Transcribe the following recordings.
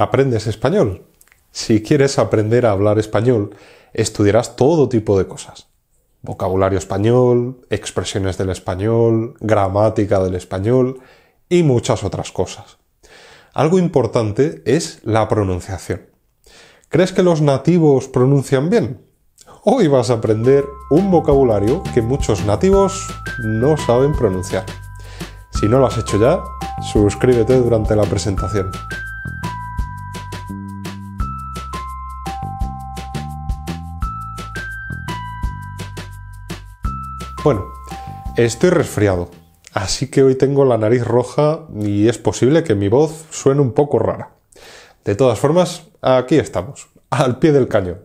aprendes español. Si quieres aprender a hablar español, estudiarás todo tipo de cosas. Vocabulario español, expresiones del español, gramática del español y muchas otras cosas. Algo importante es la pronunciación. ¿Crees que los nativos pronuncian bien? Hoy vas a aprender un vocabulario que muchos nativos no saben pronunciar. Si no lo has hecho ya, suscríbete durante la presentación. Bueno, estoy resfriado, así que hoy tengo la nariz roja y es posible que mi voz suene un poco rara. De todas formas, aquí estamos, al pie del cañón.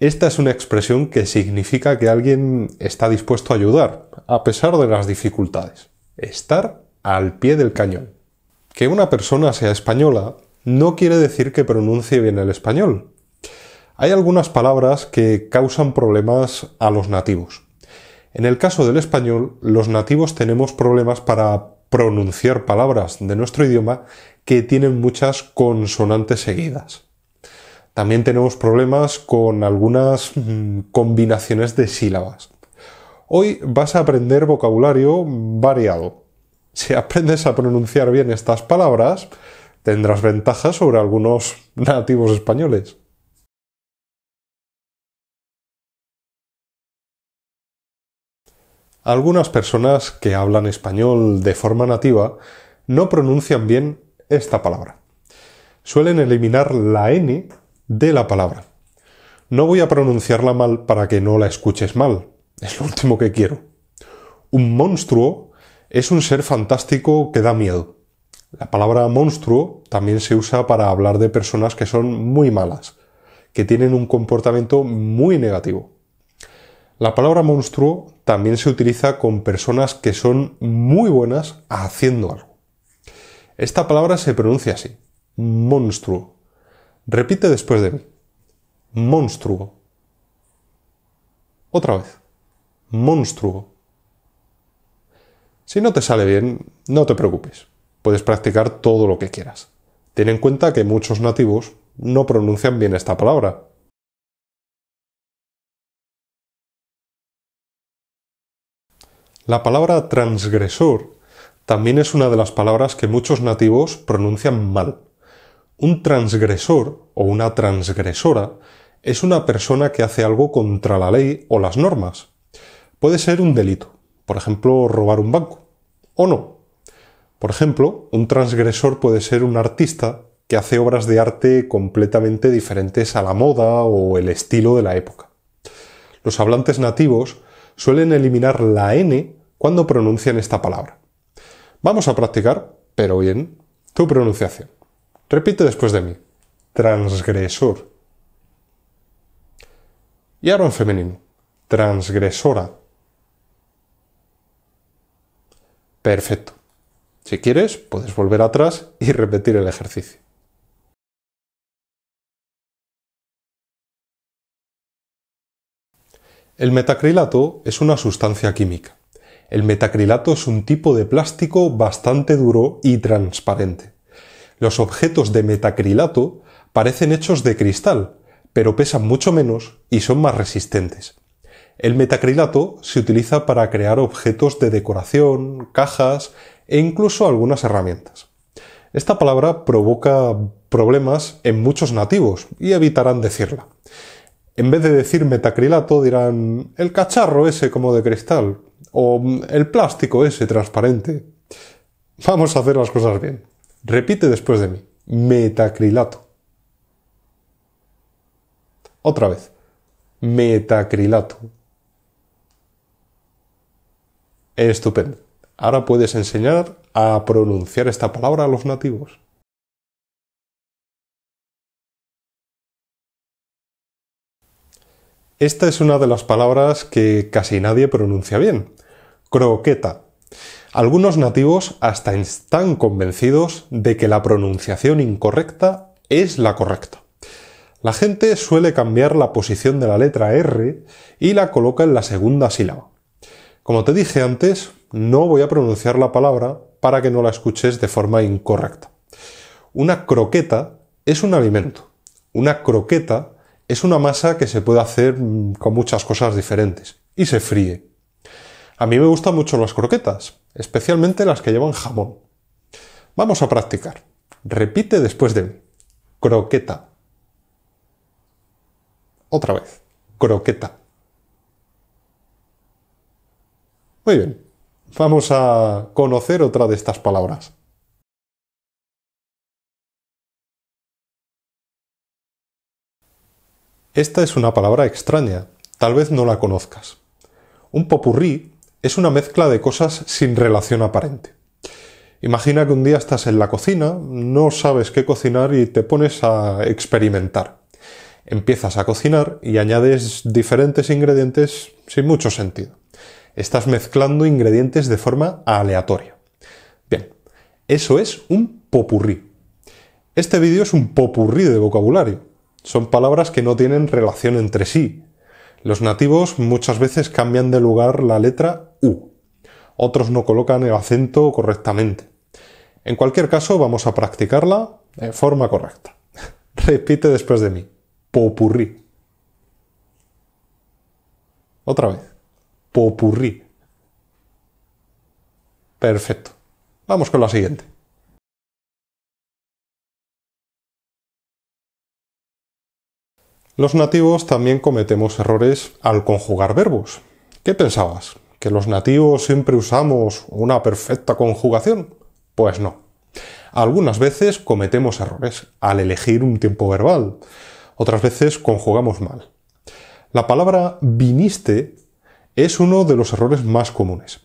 Esta es una expresión que significa que alguien está dispuesto a ayudar, a pesar de las dificultades. Estar al pie del cañón. Que una persona sea española no quiere decir que pronuncie bien el español. Hay algunas palabras que causan problemas a los nativos. En el caso del español, los nativos tenemos problemas para pronunciar palabras de nuestro idioma que tienen muchas consonantes seguidas. También tenemos problemas con algunas mm, combinaciones de sílabas. Hoy vas a aprender vocabulario variado. Si aprendes a pronunciar bien estas palabras, tendrás ventajas sobre algunos nativos españoles. Algunas personas que hablan español de forma nativa no pronuncian bien esta palabra. Suelen eliminar la N de la palabra. No voy a pronunciarla mal para que no la escuches mal. Es lo último que quiero. Un monstruo es un ser fantástico que da miedo. La palabra monstruo también se usa para hablar de personas que son muy malas, que tienen un comportamiento muy negativo. La palabra monstruo también se utiliza con personas que son muy buenas haciendo algo. Esta palabra se pronuncia así, monstruo. Repite después de mí, monstruo. Otra vez, monstruo. Si no te sale bien, no te preocupes, puedes practicar todo lo que quieras. Ten en cuenta que muchos nativos no pronuncian bien esta palabra, La palabra transgresor también es una de las palabras que muchos nativos pronuncian mal. Un transgresor o una transgresora es una persona que hace algo contra la ley o las normas. Puede ser un delito, por ejemplo, robar un banco, o no. Por ejemplo, un transgresor puede ser un artista que hace obras de arte completamente diferentes a la moda o el estilo de la época. Los hablantes nativos suelen eliminar la N cuando pronuncian esta palabra. Vamos a practicar, pero bien, tu pronunciación. Repite después de mí. Transgresor. Y ahora en femenino. Transgresora. Perfecto. Si quieres, puedes volver atrás y repetir el ejercicio. El metacrilato es una sustancia química. El metacrilato es un tipo de plástico bastante duro y transparente. Los objetos de metacrilato parecen hechos de cristal, pero pesan mucho menos y son más resistentes. El metacrilato se utiliza para crear objetos de decoración, cajas e incluso algunas herramientas. Esta palabra provoca problemas en muchos nativos y evitarán decirla. En vez de decir metacrilato dirán el cacharro ese como de cristal, o el plástico ese transparente. Vamos a hacer las cosas bien. Repite después de mí. Metacrilato. Otra vez. Metacrilato. Estupendo. Ahora puedes enseñar a pronunciar esta palabra a los nativos. Esta es una de las palabras que casi nadie pronuncia bien. Croqueta. Algunos nativos hasta están convencidos de que la pronunciación incorrecta es la correcta. La gente suele cambiar la posición de la letra R y la coloca en la segunda sílaba. Como te dije antes, no voy a pronunciar la palabra para que no la escuches de forma incorrecta. Una croqueta es un alimento. Una croqueta es una masa que se puede hacer mm, con muchas cosas diferentes y se fríe. A mí me gustan mucho las croquetas, especialmente las que llevan jamón. Vamos a practicar. Repite después de mí. Croqueta. Otra vez. Croqueta. Muy bien. Vamos a conocer otra de estas palabras. Esta es una palabra extraña, tal vez no la conozcas. Un popurrí es una mezcla de cosas sin relación aparente. Imagina que un día estás en la cocina, no sabes qué cocinar y te pones a experimentar. Empiezas a cocinar y añades diferentes ingredientes sin mucho sentido. Estás mezclando ingredientes de forma aleatoria. Bien, eso es un popurrí. Este vídeo es un popurrí de vocabulario. Son palabras que no tienen relación entre sí. Los nativos muchas veces cambian de lugar la letra U. Otros no colocan el acento correctamente. En cualquier caso, vamos a practicarla de forma correcta. Repite después de mí. Popurrí. Otra vez. Popurrí. Perfecto. Vamos con la siguiente. Los nativos también cometemos errores al conjugar verbos. ¿Qué pensabas? ¿Que los nativos siempre usamos una perfecta conjugación? Pues no. Algunas veces cometemos errores al elegir un tiempo verbal. Otras veces conjugamos mal. La palabra viniste es uno de los errores más comunes.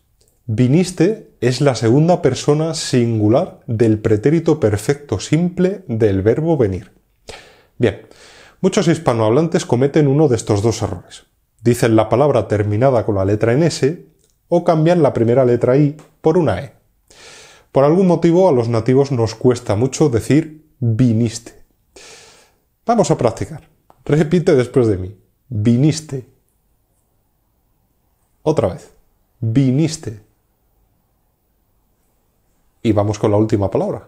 Viniste es la segunda persona singular del pretérito perfecto simple del verbo venir. Bien, Muchos hispanohablantes cometen uno de estos dos errores. Dicen la palabra terminada con la letra s o cambian la primera letra I por una E. Por algún motivo a los nativos nos cuesta mucho decir viniste. Vamos a practicar. Repite después de mí. Viniste. Otra vez. Viniste. Y vamos con la última palabra.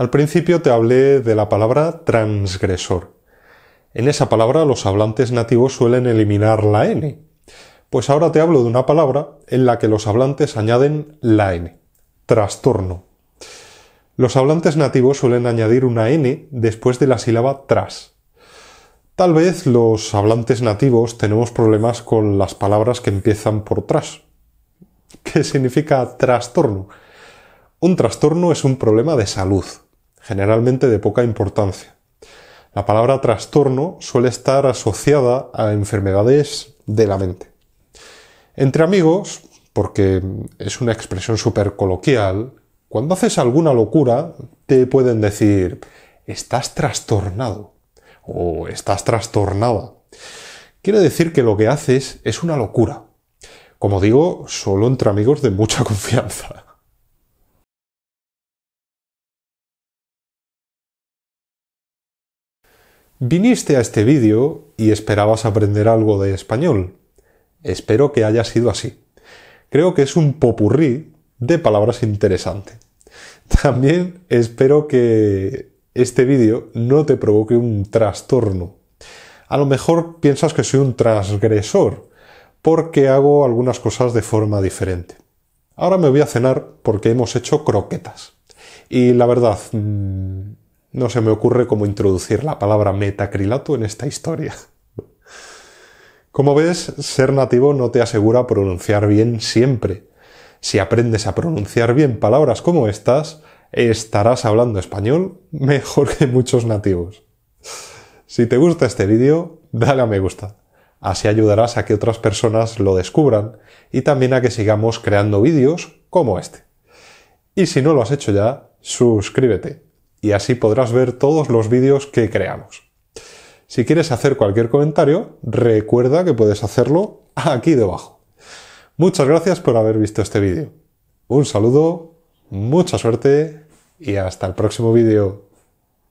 Al principio te hablé de la palabra transgresor. En esa palabra los hablantes nativos suelen eliminar la N. Pues ahora te hablo de una palabra en la que los hablantes añaden la N. Trastorno. Los hablantes nativos suelen añadir una N después de la sílaba tras. Tal vez los hablantes nativos tenemos problemas con las palabras que empiezan por tras. ¿Qué significa trastorno? Un trastorno es un problema de salud, generalmente de poca importancia. La palabra trastorno suele estar asociada a enfermedades de la mente. Entre amigos, porque es una expresión súper coloquial, cuando haces alguna locura te pueden decir estás trastornado o estás trastornada. Quiere decir que lo que haces es una locura. Como digo, solo entre amigos de mucha confianza. Viniste a este vídeo y esperabas aprender algo de español. Espero que haya sido así. Creo que es un popurrí de palabras interesante. También espero que este vídeo no te provoque un trastorno. A lo mejor piensas que soy un transgresor porque hago algunas cosas de forma diferente. Ahora me voy a cenar porque hemos hecho croquetas. Y la verdad, mm, no se me ocurre cómo introducir la palabra metacrilato en esta historia. Como ves, ser nativo no te asegura pronunciar bien siempre. Si aprendes a pronunciar bien palabras como estas, estarás hablando español mejor que muchos nativos. Si te gusta este vídeo, dale a me gusta. Así ayudarás a que otras personas lo descubran y también a que sigamos creando vídeos como este. Y si no lo has hecho ya, suscríbete y así podrás ver todos los vídeos que creamos. Si quieres hacer cualquier comentario, recuerda que puedes hacerlo aquí debajo. Muchas gracias por haber visto este vídeo. Un saludo, mucha suerte y hasta el próximo vídeo.